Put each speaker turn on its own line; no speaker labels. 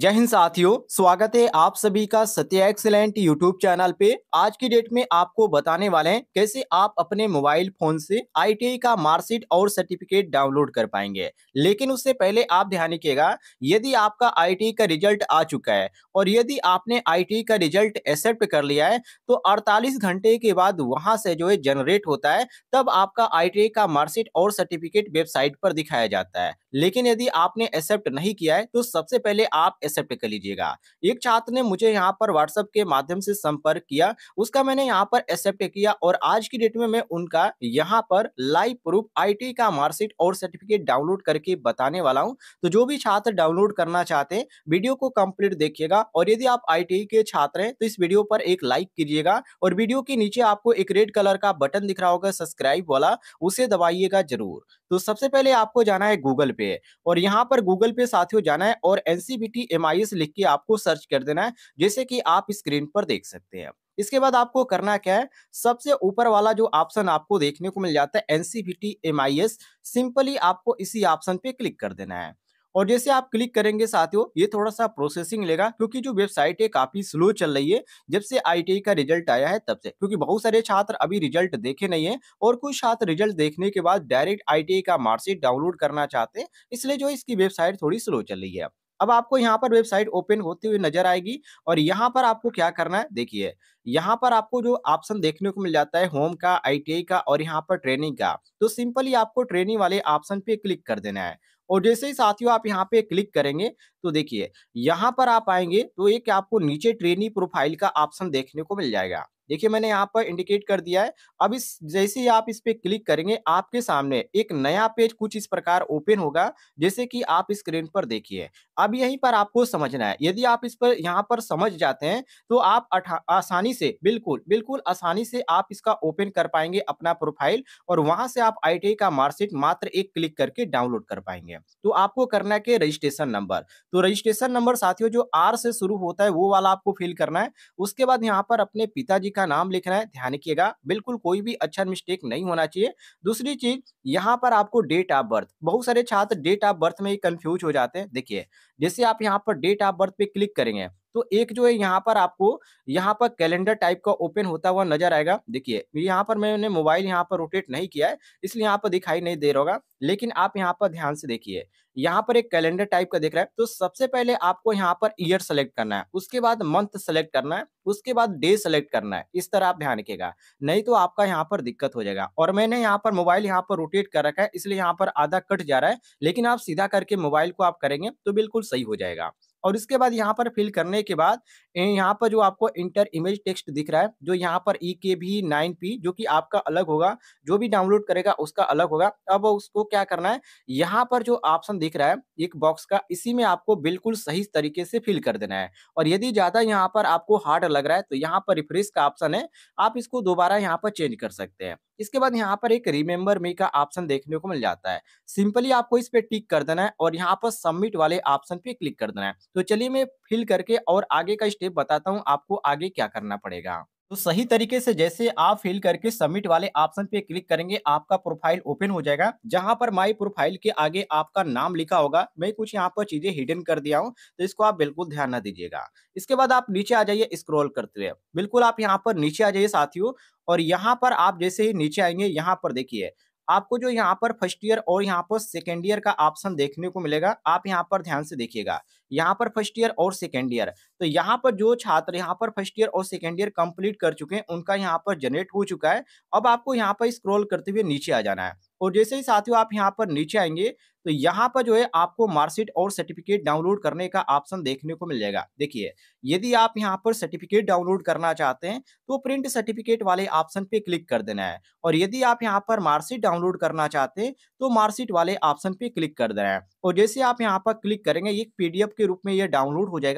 जय हिंद साथियों स्वागत है आप सभी का सत्य एक्सलेंट यूट्यूब चैनल पे आज की डेट में आपको बताने वाले हैं कैसे आप अपने मोबाइल फोन से आईटीआई का मार्कशीट और सर्टिफिकेट डाउनलोड कर पाएंगे लेकिन उससे पहले आप ध्यान रखिएगा यदि आपका आईटीआई का रिजल्ट आ चुका है और यदि आपने आई का रिजल्ट एक्सेप्ट कर लिया है तो अड़तालीस घंटे के बाद वहाँ से जो है जनरेट होता है तब आपका आई का मार्कशीट और सर्टिफिकेट वेबसाइट पर दिखाया जाता है लेकिन यदि आपने एक्सेप्ट नहीं किया है तो सबसे पहले आप एक्सेप्ट कर लीजिएगा एक छात्र ने मुझे यहाँ पर व्हाट्सएप के माध्यम से संपर्क किया उसका मैंने यहाँ पर एक्सेप्ट किया और आज की डेट में मैं उनका यहाँ पर लाइव प्रूफ आई का मार्कशीट और सर्टिफिकेट डाउनलोड करके बताने वाला हूँ तो जो भी छात्र डाउनलोड करना चाहते हैं वीडियो को कम्प्लीट देखिएगा और यदि आप आई के छात्र हैं तो इस वीडियो पर एक लाइक कीजिएगा और वीडियो के नीचे आपको एक रेड कलर का बटन दिख रहा होगा सब्सक्राइब वाला उसे दबाइएगा जरूर तो सबसे पहले आपको जाना है गूगल पे और यहाँ पर गूगल पे साथियों जाना है और एनसीबीटी एम आई एस लिख के आपको सर्च कर देना है जैसे कि आप स्क्रीन पर देख सकते हैं इसके बाद आपको करना क्या है सबसे ऊपर वाला जो ऑप्शन आपको देखने को मिल जाता है NCVT M I S simply आपको इसी ऑप्शन पे क्लिक कर देना है और जैसे आप क्लिक करेंगे साथियों ये थोड़ा सा प्रोसेसिंग लेगा क्योंकि जो वेबसाइट है काफी स्लो चल रही है जब से आईटीआई का रिजल्ट आया है तब से क्योंकि बहुत सारे छात्र अभी रिजल्ट देखे नहीं है और कुछ छात्र रिजल्ट देखने के बाद डायरेक्ट आईटीआई का मार्कशीट डाउनलोड करना चाहते हैं इसलिए जो इसकी वेबसाइट थोड़ी स्लो चल रही है अब आपको यहाँ पर वेबसाइट ओपन होती हुई नजर आएगी और यहाँ पर आपको क्या करना है देखिए यहाँ पर आपको जो ऑप्शन देखने को मिल जाता है होम का आईटीआई का और यहाँ पर ट्रेनिंग का तो सिंपली आपको ट्रेनिंग वाले ऑप्शन पे क्लिक कर देना है और जैसे ही साथियों आप यहाँ पे क्लिक करेंगे तो देखिए यहाँ पर आप आएंगे तो एक आपको नीचे ट्रेनिंग प्रोफाइल का ऑप्शन देखने को मिल जाएगा देखिए मैंने यहाँ पर इंडिकेट कर दिया है अब इस जैसे ही आप इस पर क्लिक करेंगे आपके सामने एक नया पेज कुछ इस प्रकार ओपन होगा जैसे कि आप स्क्रीन पर देखिए अब यहीं पर आपको समझना है यदि आप इस पर यहाँ पर समझ जाते हैं तो आप आसानी से बिल्कुल बिल्कुल आसानी से आप इसका ओपन कर पाएंगे अपना प्रोफाइल और वहां से आप आई का मार्कशीट मात्र एक क्लिक करके डाउनलोड कर पाएंगे तो आपको करना है कि रजिस्ट्रेशन नंबर तो रजिस्ट्रेशन नंबर साथियों जो आर से शुरू होता है वो वाला आपको फिल करना है उसके बाद यहाँ पर अपने पिताजी का नाम लिखना है ध्यान रखिएगा बिल्कुल कोई भी अच्छा मिस्टेक नहीं होना चाहिए दूसरी चीज यहाँ पर आपको डेट ऑफ बर्थ बहुत सारे छात्र डेट ऑफ बर्थ में कंफ्यूज हो जाते हैं देखिए जैसे आप यहाँ पर डेट ऑफ बर्थ पे क्लिक करेंगे तो एक जो है यहाँ पर आपको यहाँ पर कैलेंडर टाइप का ओपन होता हुआ नजर आएगा देखिए यहाँ पर मैंने मोबाइल यहाँ पर रोटेट नहीं किया है इसलिए यहाँ पर दिखाई नहीं दे रहा होगा लेकिन आप यहाँ पर ध्यान से देखिए यहाँ पर एक कैलेंडर टाइप का देख रहा है तो सबसे पहले आपको यहाँ पर ईयर सेलेक्ट करना है उसके बाद मंथ सेलेक्ट करना है उसके बाद डे सेलेक्ट करना है इस तरह आप ध्यान रखिएगा नहीं तो आपका यहाँ पर दिक्कत हो जाएगा और मैंने यहाँ पर मोबाइल यहाँ पर रोटेट कर रखा है इसलिए यहाँ पर आधा कट जा रहा है लेकिन आप सीधा करके मोबाइल को आप करेंगे तो बिल्कुल सही हो जाएगा और इसके बाद यहाँ पर फिल करने के बाद यहाँ पर जो आपको इंटर इमेज टेक्स्ट दिख रहा है जो यहाँ पर ई के भी नाइन पी जो कि आपका अलग होगा जो भी डाउनलोड करेगा उसका अलग होगा अब उसको क्या करना है यहाँ पर जो ऑप्शन दिख रहा है एक बॉक्स का इसी में आपको बिल्कुल सही तरीके से फिल कर देना है और यदि ज़्यादा यहाँ पर आपको हार्ड लग रहा है तो यहाँ पर रिफ्रेश का ऑप्शन है आप इसको दोबारा यहाँ पर चेंज कर सकते हैं इसके बाद यहाँ पर एक रिमेम्बर मी का ऑप्शन देखने को मिल जाता है सिंपली आपको इस पर टिक कर देना है और यहाँ पर सबमिट वाले ऑप्शन पे क्लिक कर देना है तो चलिए मैं फिल करके और आगे का स्टेप बताता हूँ आपको आगे क्या करना पड़ेगा तो सही तरीके से जैसे आप फिल करके सबमिट वाले ऑप्शन पे क्लिक करेंगे आपका प्रोफाइल ओपन हो जाएगा जहां पर माई प्रोफाइल के आगे आपका नाम लिखा होगा मैं कुछ यहाँ पर चीजें हिडन कर दिया हूँ तो इसको आप बिल्कुल ध्यान न दीजिएगा इसके बाद आप नीचे आ जाइए स्क्रॉल करते हुए बिल्कुल आप यहाँ पर नीचे आ जाइए साथियों और यहाँ पर आप जैसे ही नीचे आएंगे यहाँ पर देखिए आपको जो यहाँ पर फर्स्ट ईयर और यहाँ पर सेकेंड ईयर का ऑप्शन देखने को मिलेगा आप यहाँ पर ध्यान से देखिएगा यहाँ पर फर्स्ट ईयर और सेकेंड ईयर तो यहाँ पर जो छात्र यहाँ पर फर्स्ट ईयर और सेकेंड ईयर कंप्लीट कर चुके हैं उनका यहाँ पर जनरेट हो चुका है अब आपको यहाँ पर स्क्रॉल करते हुए नीचे आ जाना है और जैसे ही साथियों आप यहाँ पर नीचे आएंगे तो यहाँ पर जो है आपको मार्कशीट और सर्टिफिकेट डाउनलोड करने का ऑप्शन देखने को मिल जाएगा देखिए यदि आप यहाँ पर सर्टिफिकेट डाउनलोड करना चाहते हैं तो प्रिंट सर्टिफिकेट वाले ऑप्शन पे क्लिक कर देना है और यदि आप यहाँ पर मार्कशीट डाउनलोड करना चाहते हैं तो मार्कशीट वाले ऑप्शन पे क्लिक कर देना है और जैसे आप यहाँ पर क्लिक करेंगे एक पीडीएफ के रूप में यह डाउनलोड हो जाएगा